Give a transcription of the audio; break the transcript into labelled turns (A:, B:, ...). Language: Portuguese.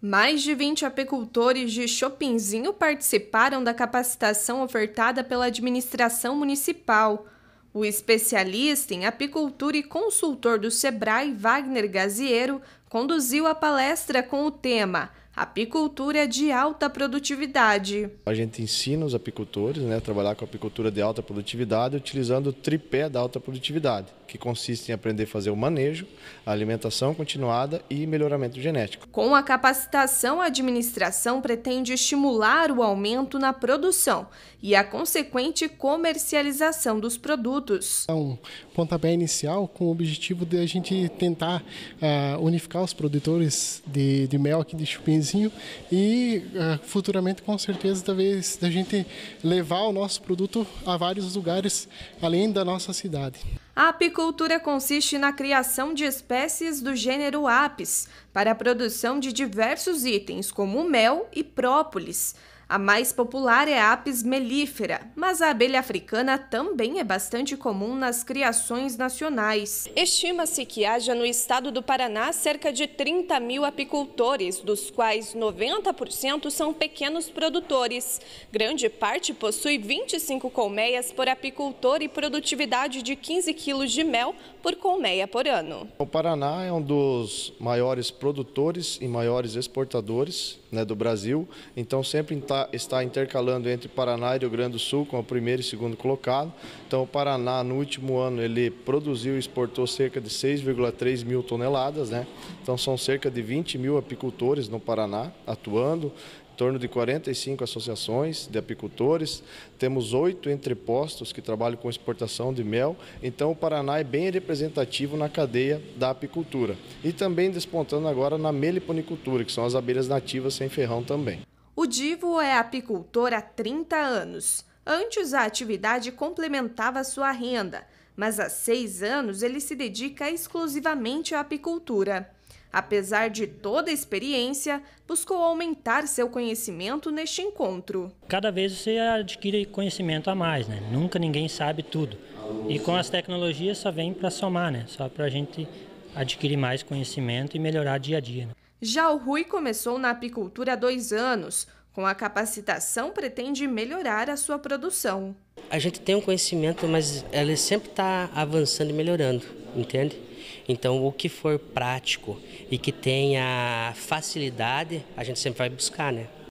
A: Mais de 20 apicultores de Chopinzinho participaram da capacitação ofertada pela administração municipal. O especialista em apicultura e consultor do Sebrae, Wagner Gaziero, conduziu a palestra com o tema apicultura é de alta produtividade.
B: A gente ensina os apicultores né, a trabalhar com apicultura de alta produtividade utilizando o tripé da alta produtividade, que consiste em aprender a fazer o manejo, a alimentação continuada e melhoramento genético.
A: Com a capacitação, a administração pretende estimular o aumento na produção e a consequente comercialização dos produtos. É
C: um pontapé inicial com o objetivo de a gente tentar uh, unificar os produtores de, de mel aqui de Chupins vizinho e uh, futuramente com certeza talvez da gente levar o nosso produto a vários lugares além da nossa cidade.
A: A apicultura consiste na criação de espécies do gênero Apis para a produção de diversos itens como mel e própolis. A mais popular é a Apis mellifera, mas a abelha africana também é bastante comum nas criações nacionais. Estima-se que haja no estado do Paraná cerca de 30 mil apicultores, dos quais 90% são pequenos produtores. Grande parte possui 25 colmeias por apicultor e produtividade de 15 quilos de mel por colmeia por ano.
B: O Paraná é um dos maiores produtores e maiores exportadores né, do Brasil, então sempre está está intercalando entre Paraná e Rio Grande do Sul, com o primeiro e segundo colocado. Então, o Paraná, no último ano, ele produziu e exportou cerca de 6,3 mil toneladas, né? Então, são cerca de 20 mil apicultores no Paraná atuando, em torno de 45 associações de apicultores, temos oito entrepostos que trabalham com exportação de mel, então o Paraná é bem representativo na cadeia da apicultura. E também despontando agora na meliponicultura, que são as abelhas nativas sem ferrão também.
A: O Divo é apicultor há 30 anos. Antes, a atividade complementava sua renda, mas há seis anos ele se dedica exclusivamente à apicultura. Apesar de toda a experiência, buscou aumentar seu conhecimento neste encontro.
C: Cada vez você adquire conhecimento a mais, né? Nunca ninguém sabe tudo. E com as tecnologias só vem para somar, né? Só para a gente adquirir mais conhecimento e melhorar dia a dia. Né?
A: Já o Rui começou na apicultura há dois anos. Com a capacitação, pretende melhorar a sua produção.
C: A gente tem um conhecimento, mas ele sempre está avançando e melhorando, entende? Então, o que for prático e que tenha facilidade, a gente sempre vai buscar, né?